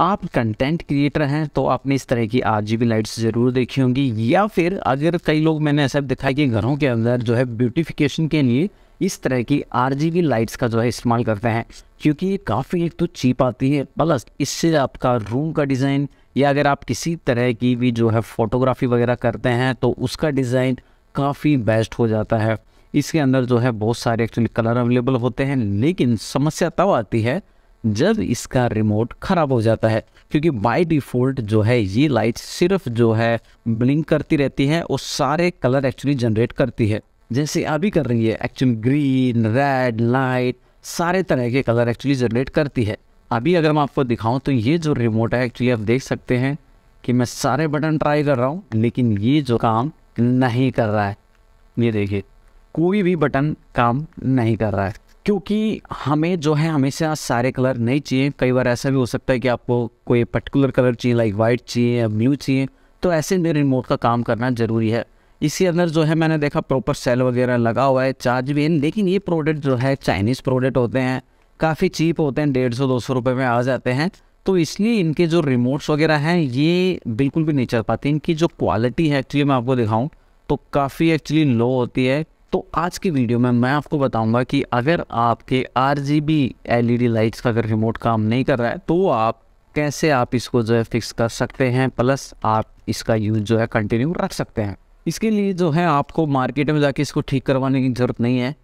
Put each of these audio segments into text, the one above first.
आप content creator हैं तो आपने इस तरह की आर जी लाइट्स ज़रूर देखी होंगी या फिर अगर कई लोग मैंने ऐसा देखा है कि घरों के अंदर जो है ब्यूटिफिकेशन के लिए इस तरह की आर लाइट्स का जो है इस्तेमाल करते हैं क्योंकि ये काफ़ी एक तो चीप आती है प्लस इससे आपका रूम का डिज़ाइन या अगर आप किसी तरह की भी जो है फ़ोटोग्राफी वगैरह करते हैं तो उसका डिज़ाइन काफ़ी बेस्ट हो जाता है इसके अंदर जो है बहुत सारे एक्चुअली कलर अवेलेबल होते हैं लेकिन समस्या तब आती है जब इसका रिमोट ख़राब हो जाता है क्योंकि बाय डिफ़ॉल्ट जो है ये लाइट सिर्फ जो है ब्लिंक करती रहती है और सारे कलर एक्चुअली जनरेट करती है जैसे अभी कर रही है एक्चुअली ग्रीन रेड लाइट सारे तरह के कलर एक्चुअली जनरेट करती है अभी अगर मैं आपको दिखाऊं तो ये जो रिमोट है एक्चुअली आप देख सकते हैं कि मैं सारे बटन ट्राई कर रहा हूँ लेकिन ये जो काम नहीं कर रहा है ये देखिए कोई भी बटन काम नहीं कर रहा है क्योंकि हमें जो है हमेशा सारे कलर नहीं चाहिए कई बार ऐसा भी हो सकता है कि आपको कोई पर्टिकुलर कलर चाहिए लाइक वाइट चाहिए या ब्लू चाहिए तो ऐसे में रिमोट का काम करना ज़रूरी है इसी अंदर जो है मैंने देखा प्रॉपर सेल वगैरह लगा हुआ है चार्ज भी है लेकिन ये प्रोडक्ट जो है चाइनीज़ प्रोडक्ट होते हैं काफ़ी चीप होते हैं डेढ़ सौ दो सौ रुपये में आ जाते हैं तो इसलिए इनके जो रिमोट्स वगैरह हैं ये बिल्कुल भी नहीं चल पाते इनकी जो क्वालिटी है एक्चुअली मैं आपको दिखाऊँ तो काफ़ी एक्चुअली लो होती है तो आज की वीडियो में मैं आपको बताऊंगा कि अगर आपके R G B L E D lights का अगर रिमोट काम नहीं कर रहा है तो आप कैसे आप इसको जो है फिक्स कर सकते हैं प्लस आप इसका यूज़ जो है कंटिन्यू रख सकते हैं इसके लिए जो है आपको मार्केट में जाके इसको ठीक करवाने की ज़रूरत नहीं है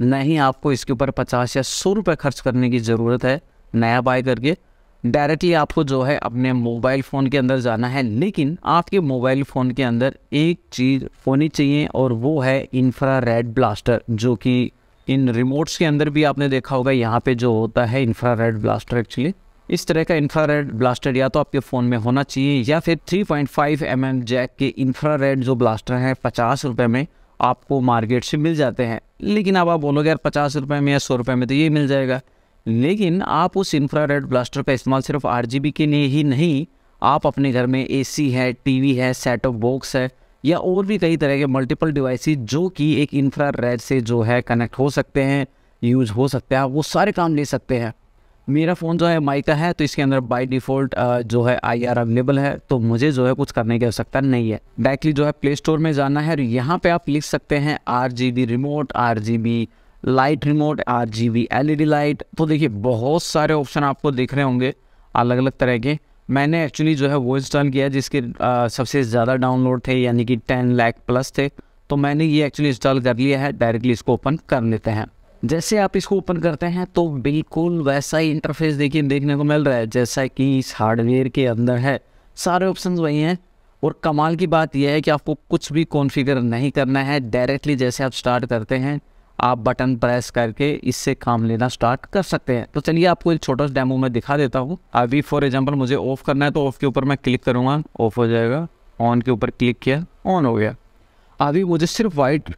न ही आपको इसके ऊपर पचास या सौ रुपये खर्च करने की ज़रूरत है नया बाय करके डायरेक्टली आपको जो है अपने मोबाइल फ़ोन के अंदर जाना है लेकिन आपके मोबाइल फ़ोन के अंदर एक चीज़ होनी चाहिए और वो है इंफ्रा रेड ब्लास्टर जो कि इन रिमोट्स के अंदर भी आपने देखा होगा यहाँ पे जो होता है इंफ्रा रेड ब्लास्टर एक्चुअली इस तरह का इंफ्रा रेड ब्लास्टर या तो आपके फ़ोन में होना चाहिए या फिर 3.5 पॉइंट mm जैक के इंफ्रा रेड जो ब्लास्टर हैं पचास रुपये में आपको मार्केट से मिल जाते हैं लेकिन अब आप बोलोगे यार पचास रुपये में या सौ रुपये में तो ये मिल जाएगा लेकिन आप उस इंफ्रारेड ब्लास्टर का इस्तेमाल सिर्फ आर के लिए ही नहीं आप अपने घर में ए है टी है सेट ऑफ बॉक्स है या और भी कई तरह के मल्टीपल डिवाइसेस जो कि एक इंफ्रा रेड से जो है कनेक्ट हो सकते हैं यूज हो सकता है वो सारे काम ले सकते हैं मेरा फ़ोन जो है माई का है तो इसके अंदर बाय डिफ़ॉल्ट जो है आई आर अवेलेबल है तो मुझे जो है कुछ करने की आवश्यकता नहीं है डायरेक्टली जो है प्ले स्टोर में जाना है और यहाँ पे आप लिख सकते हैं R G B remote R G B light remote R G B L E D light तो देखिए बहुत सारे ऑप्शन आपको दिख रहे होंगे अलग अलग तरह के मैंने एक्चुअली जो है वो इंस्टॉल किया जिसके आ, सबसे ज़्यादा डाउनलोड थे यानी कि टेन लैख प्लस थे तो मैंने ये एक्चुअली इंस्टॉल कर लिया है डायरेक्टली इसको ओपन कर लेते हैं जैसे आप इसको ओपन करते हैं तो बिल्कुल वैसा ही इंटरफेस देखिए देखने को मिल रहा है जैसा कि इस हार्डवेयर के अंदर है सारे ऑप्शन वही हैं और कमाल की बात यह है कि आपको कुछ भी कॉन्फ़िगर नहीं करना है डायरेक्टली जैसे आप स्टार्ट करते हैं आप बटन प्रेस करके इससे काम लेना स्टार्ट कर सकते हैं तो चलिए आपको एक छोटा सा डेमो मैं दिखा देता हूँ अभी फॉर एग्जाम्पल मुझे ऑफ करना है तो ऑफ के ऊपर मैं क्लिक करूँगा ऑफ हो जाएगा ऑन के ऊपर क्लिक किया ऑन हो गया अभी मुझे सिर्फ वाइट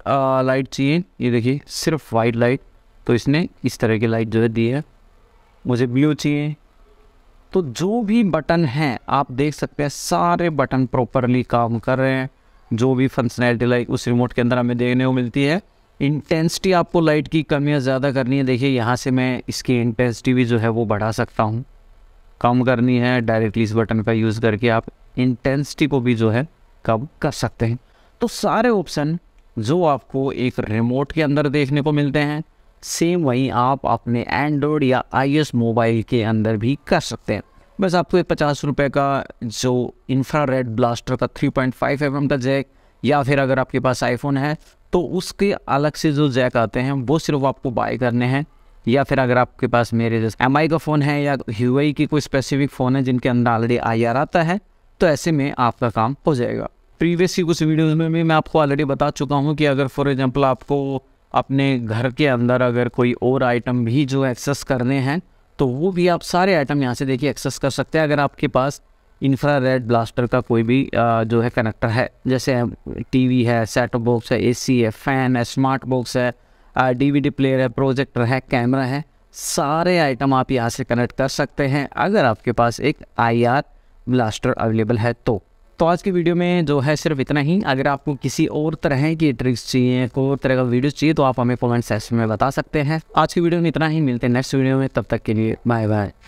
लाइट चाहिए ये देखिए सिर्फ वाइट लाइट तो इसने इस तरह की लाइट जो है दी है मुझे ब्लू चाहिए तो जो भी बटन हैं आप देख सकते हैं सारे बटन प्रॉपरली काम कर रहे हैं जो भी फंक्शनैलिटी लाइक उस रिमोट के अंदर हमें देखने को मिलती है इंटेंसिटी आपको लाइट की कम या ज़्यादा करनी है देखिए यहाँ से मैं इसकी इंटेंसिटी भी जो है वो बढ़ा सकता हूँ कम करनी है डायरेक्टली इस बटन का यूज़ करके आप इंटेंसिटी को भी जो है कम कर सकते हैं तो सारे ऑप्शन जो आपको एक रिमोट के अंदर देखने को मिलते हैं सेम वहीं आप अपने एंड्रॉयड या आई मोबाइल के अंदर भी कर सकते हैं बस आपको एक पचास रुपये का जो इंफ्रा रेड ब्लास्टर का थ्री पॉइंट फाइव एम का जैक या फिर अगर आपके पास आईफोन है तो उसके अलग से जो जैक आते हैं वो सिर्फ आपको बाय करने हैं या फिर अगर आपके पास मेरे जैसे एम का फ़ोन है या ह्यूआई की कोई स्पेसिफिक फ़ोन है जिनके अंदर ऑलरेडी आई आता है तो ऐसे में आपका काम हो जाएगा प्रीवियस की कुछ वीडियोज़ में भी मैं आपको ऑलरेडी बता चुका हूँ कि अगर फॉर एग्ज़ाम्पल आपको अपने घर के अंदर अगर कोई और आइटम भी जो एक्सेस करने हैं तो वो भी आप सारे आइटम यहाँ से देखिए एक्सेस कर सकते हैं अगर आपके पास इन्फ्रा रेड ब्लास्टर का कोई भी जो है कनेक्टर है जैसे टीवी है सेट बॉक्स है एसी है फ़ैन है स्मार्ट बॉक्स है डीवीडी प्लेयर है प्रोजेक्टर है कैमरा है सारे आइटम आप यहाँ से कनेक्ट कर सकते हैं अगर आपके पास एक आईआर ब्लास्टर अवेलेबल है तो तो आज की वीडियो में जो है सिर्फ इतना ही अगर आपको किसी और तरह की ट्रिक्स चाहिए कोई और तरह का वीडियो चाहिए तो आप हमें कमेंट सेक्शन में बता सकते हैं आज की वीडियो में इतना ही मिलते हैं नेक्स्ट वीडियो में तब तक के लिए बाय बाय